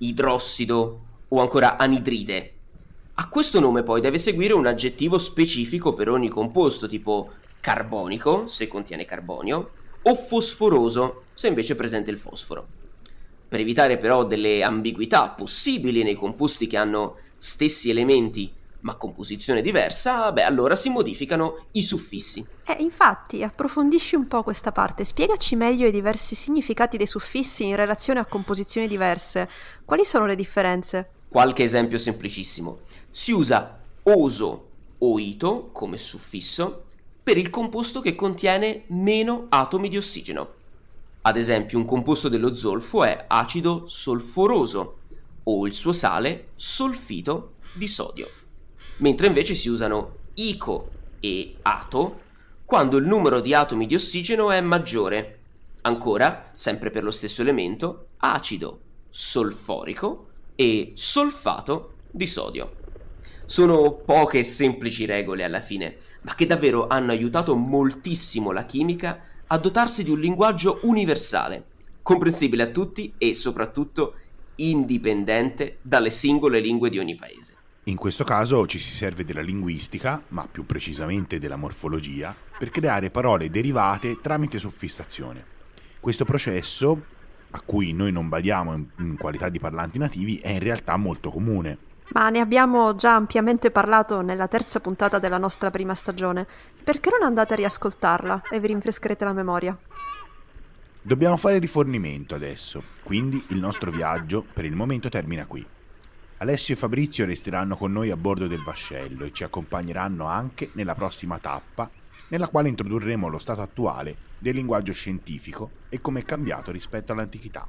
idrossido o ancora anidride. A questo nome poi deve seguire un aggettivo specifico per ogni composto, tipo carbonico, se contiene carbonio, o fosforoso, se invece è presente il fosforo. Per evitare però delle ambiguità possibili nei composti che hanno stessi elementi ma composizione diversa, beh allora si modificano i suffissi. Eh, infatti, approfondisci un po' questa parte, spiegaci meglio i diversi significati dei suffissi in relazione a composizioni diverse. Quali sono le differenze? Qualche esempio semplicissimo. Si usa oso o ito come suffisso per il composto che contiene meno atomi di ossigeno. Ad esempio, un composto dello zolfo è acido solforoso o il suo sale solfito di sodio mentre invece si usano ICO e ATO quando il numero di atomi di ossigeno è maggiore. Ancora, sempre per lo stesso elemento, acido solforico e solfato di sodio. Sono poche semplici regole alla fine, ma che davvero hanno aiutato moltissimo la chimica a dotarsi di un linguaggio universale, comprensibile a tutti e soprattutto indipendente dalle singole lingue di ogni paese. In questo caso ci si serve della linguistica, ma più precisamente della morfologia, per creare parole derivate tramite suffissazione. Questo processo, a cui noi non badiamo in qualità di parlanti nativi, è in realtà molto comune. Ma ne abbiamo già ampiamente parlato nella terza puntata della nostra prima stagione. Perché non andate a riascoltarla e vi rinfrescherete la memoria? Dobbiamo fare rifornimento adesso, quindi il nostro viaggio per il momento termina qui. Alessio e Fabrizio resteranno con noi a bordo del vascello e ci accompagneranno anche nella prossima tappa, nella quale introdurremo lo stato attuale del linguaggio scientifico e come è cambiato rispetto all'antichità.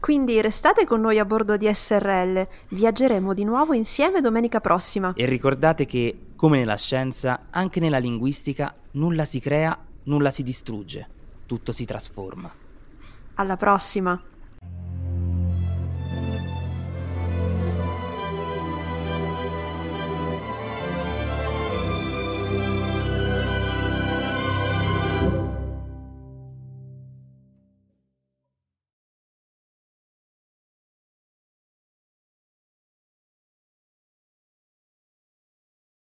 Quindi restate con noi a bordo di SRL, viaggeremo di nuovo insieme domenica prossima. E ricordate che, come nella scienza, anche nella linguistica nulla si crea, nulla si distrugge, tutto si trasforma. Alla prossima!